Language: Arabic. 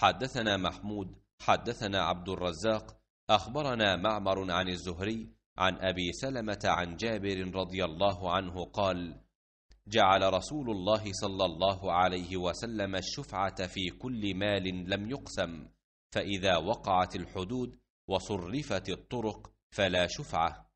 حدثنا محمود حدثنا عبد الرزاق أخبرنا معمر عن الزهري عن أبي سلمة عن جابر رضي الله عنه قال جعل رسول الله صلى الله عليه وسلم الشفعة في كل مال لم يقسم فإذا وقعت الحدود وصرفت الطرق فلا شفعة